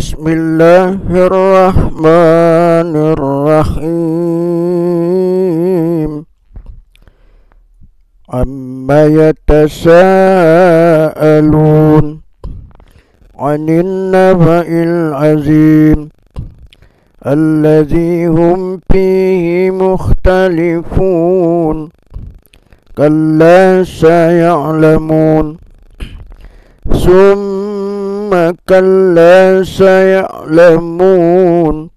بسم الله الرحمن الرحيم عما يتساءلون عن النبأ العظيم الذي هم فيه مختلفون كلا سيعلمون ثم ثم كلا سيعلمون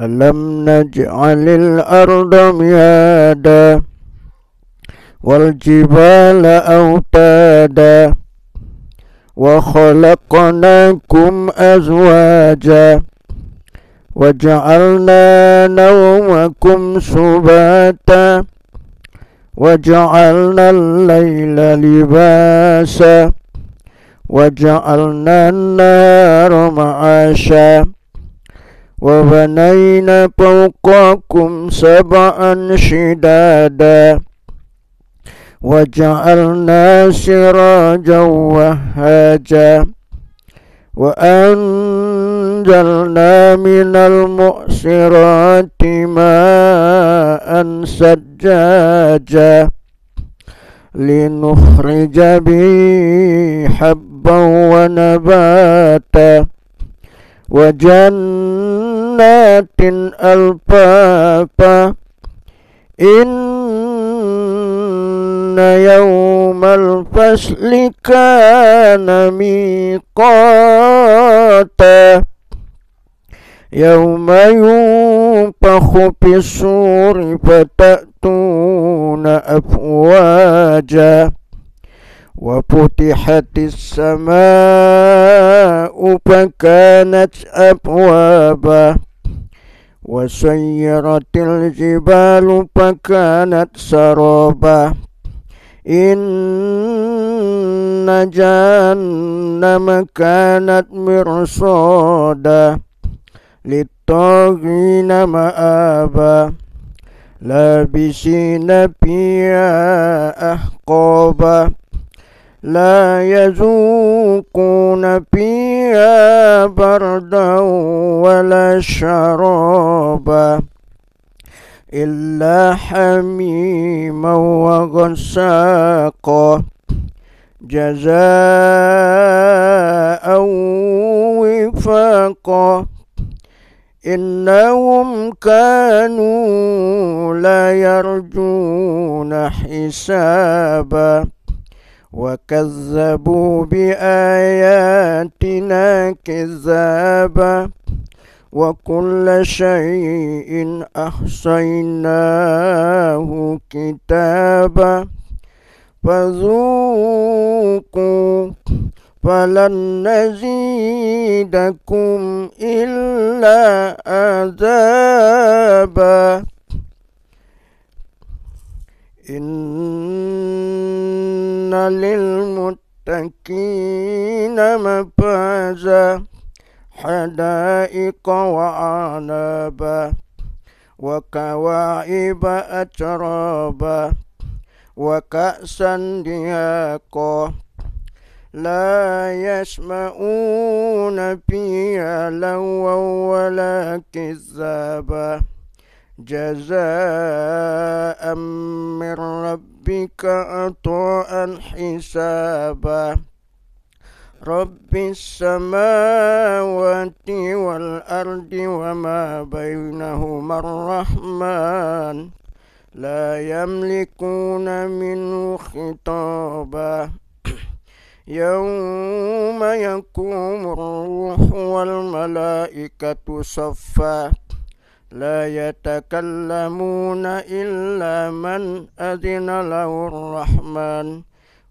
ألم نجعل الأرض ميادا والجبال أوتادا وخلقناكم أزواجا وجعلنا نومكم سباتا وجعلنا الليل لباسا وجعلنا النار معاشا وبنينا فوقكم سبعا شدادا وجعلنا سراجا وهاجا وأنزلنا من المؤسرات ماء سجاجا لنخرج به حبا ونباتا وجنات ألفافا إن يوم الفصل كان ميقاتا يوم يوم Lupa hubis suri batu na abuaja, wabutihatil saba lupa kanat abuaba, wasyiratil jibal lupa kanat saroba, inna jan kanat mersoda. للطاغين مآبا لابسين فيها أحقابا لا يذوقون فيها بردا ولا شرابا إلا حميما وغساقا جزاء وفاقا إنهم كانوا لا يرجون حسابا وكذبوا بآياتنا كذابا وكل شيء أحصيناه كتابا فذوقوا فلن نزيدكم إلا عذابا إن للمتقين مفازا حدائق وأعنابا وكواعب أترابا وكأسا دهاقا لا يسمعون فيها لوا ولا كذابا جزاء من ربك عطاء حسابا رب السماوات والأرض وما بينهما الرحمن لا يملكون منه خطابا يوم يقوم الروح والملائكة صفا لا يتكلمون إلا من أذن له الرحمن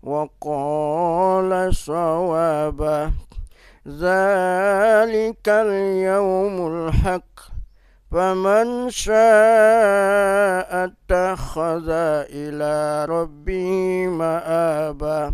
وقال صوابا ذلك اليوم الحق فمن شاء اتخذ إلى ربه مآبا